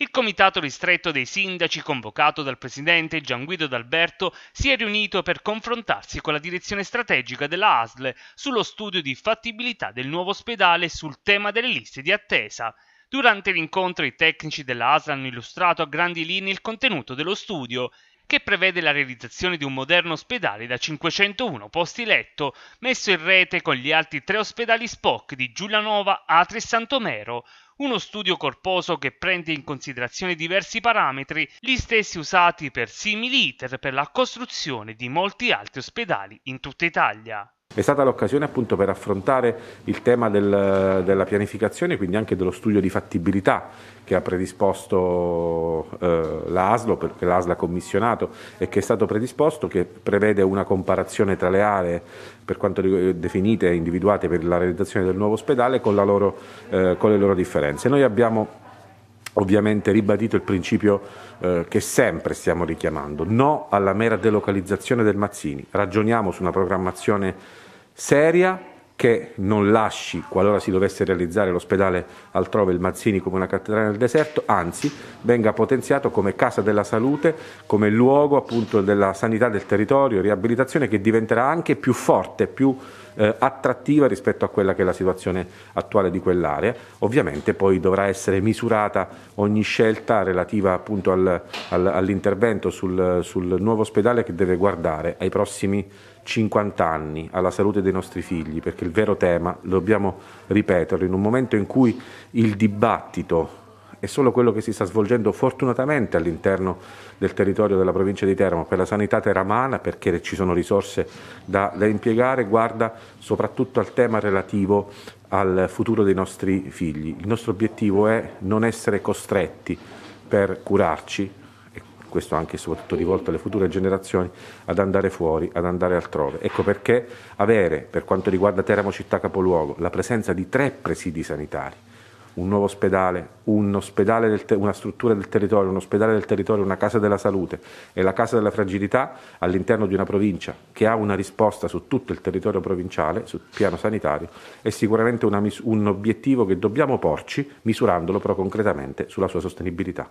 Il comitato ristretto dei sindaci convocato dal presidente Gian Guido D'Alberto si è riunito per confrontarsi con la direzione strategica della ASL sullo studio di fattibilità del nuovo ospedale e sul tema delle liste di attesa. Durante l'incontro i tecnici della ASL hanno illustrato a grandi linee il contenuto dello studio che prevede la realizzazione di un moderno ospedale da 501 posti letto, messo in rete con gli altri tre ospedali SPOC di Giulianova, Atri e Santomero, uno studio corposo che prende in considerazione diversi parametri, gli stessi usati per simili iter per la costruzione di molti altri ospedali in tutta Italia. È stata l'occasione appunto per affrontare il tema del, della pianificazione, quindi anche dello studio di fattibilità che ha predisposto eh, l'ASLO, perché l'ASLO ha commissionato e che è stato predisposto, che prevede una comparazione tra le aree per quanto definite e individuate per la realizzazione del nuovo ospedale con, loro, eh, con le loro differenze. Noi abbiamo ovviamente ribadito il principio eh, che sempre stiamo richiamando, no alla mera delocalizzazione del Mazzini, ragioniamo su una programmazione seria che non lasci, qualora si dovesse realizzare l'ospedale altrove il Mazzini come una cattedrale nel deserto, anzi venga potenziato come casa della salute, come luogo appunto della sanità del territorio, riabilitazione che diventerà anche più forte, più eh, attrattiva rispetto a quella che è la situazione attuale di quell'area. Ovviamente poi dovrà essere misurata ogni scelta relativa appunto al, al, all'intervento sul, sul nuovo ospedale che deve guardare ai prossimi 50 anni alla salute dei nostri figli, perché il vero tema, dobbiamo ripeterlo, in un momento in cui il dibattito è solo quello che si sta svolgendo fortunatamente all'interno del territorio della provincia di Teramo per la sanità teramana, perché ci sono risorse da, da impiegare, guarda soprattutto al tema relativo al futuro dei nostri figli. Il nostro obiettivo è non essere costretti per curarci questo anche e soprattutto rivolto alle future generazioni, ad andare fuori, ad andare altrove. Ecco perché avere, per quanto riguarda Teramo città capoluogo, la presenza di tre presidi sanitari, un nuovo ospedale, un ospedale te- una struttura del territorio, un ospedale del territorio, una casa della salute e la casa della fragilità all'interno di una provincia che ha una risposta su tutto il territorio provinciale, sul piano sanitario, è sicuramente mis- un obiettivo che dobbiamo porci misurandolo però concretamente sulla sua sostenibilità.